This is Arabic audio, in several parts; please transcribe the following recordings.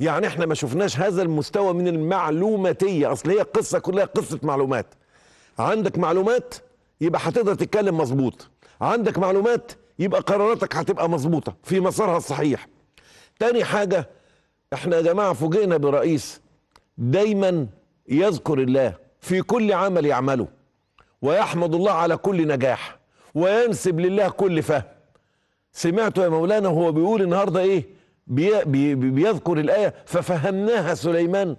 يعني احنا ما شفناش هذا المستوى من المعلوماتيه اصل هي القصه كلها قصه معلومات عندك معلومات يبقى هتقدر تتكلم مظبوط عندك معلومات يبقى قراراتك هتبقى مظبوطه في مسارها الصحيح تاني حاجه احنا يا جماعه فوجئنا برئيس دايما يذكر الله في كل عمل يعمله ويحمد الله على كل نجاح وينسب لله كل فهم سمعته يا مولانا وهو بيقول النهارده ايه بي بي بيذكر الآية ففهمناها سليمان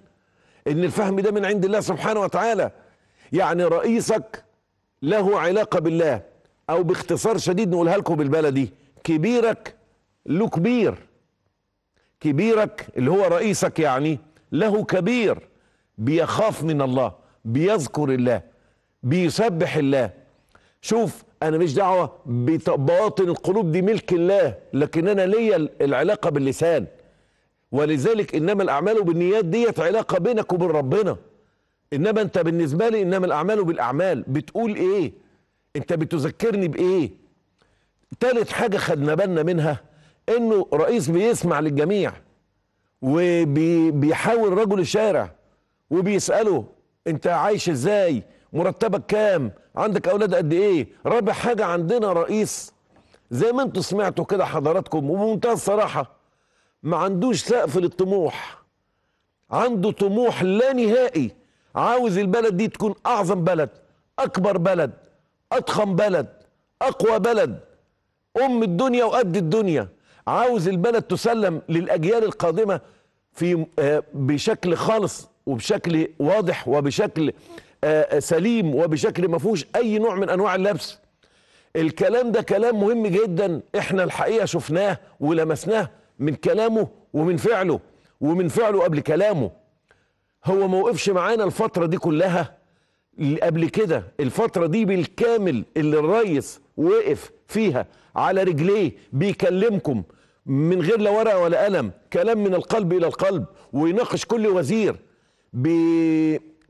إن الفهم ده من عند الله سبحانه وتعالى يعني رئيسك له علاقة بالله أو باختصار شديد نقولها لكم بالبلدي كبيرك له كبير كبيرك اللي هو رئيسك يعني له كبير بيخاف من الله بيذكر الله بيسبح الله شوف انا مش دعوه بباطن القلوب دي ملك الله لكن انا ليا العلاقه باللسان ولذلك انما الاعمال بالنيات ديت علاقه بينك وبين ربنا انما انت بالنسبه لي انما الاعمال بالاعمال بتقول ايه انت بتذكرني بايه ثالث حاجه خدنا بالنا منها انه رئيس بيسمع للجميع وبيحاول رجل الشارع وبيساله انت عايش ازاي مرتبك كام عندك اولاد قد ايه رابع حاجه عندنا رئيس زي ما انتوا سمعتوا كده حضراتكم وبمنتهى الصراحه ما عندوش سقف للطموح عنده طموح لا نهائي عاوز البلد دي تكون اعظم بلد اكبر بلد اضخم بلد اقوى بلد ام الدنيا وقد الدنيا عاوز البلد تسلم للاجيال القادمه في آه، بشكل خالص وبشكل واضح وبشكل آه، آه، سليم وبشكل ما فيهوش اي نوع من انواع اللبس الكلام ده كلام مهم جدا احنا الحقيقه شفناه ولمسناه من كلامه ومن فعله ومن فعله قبل كلامه هو ما وقفش معانا الفتره دي كلها قبل كده الفتره دي بالكامل اللي الريس وقف فيها على رجليه بيكلمكم من غير لا ورقه ولا قلم كلام من القلب الى القلب ويناقش كل وزير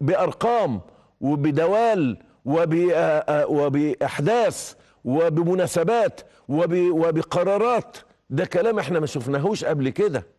بارقام وبدوال وباحداث وبمناسبات وبقرارات ده كلام احنا ما شفناهوش قبل كده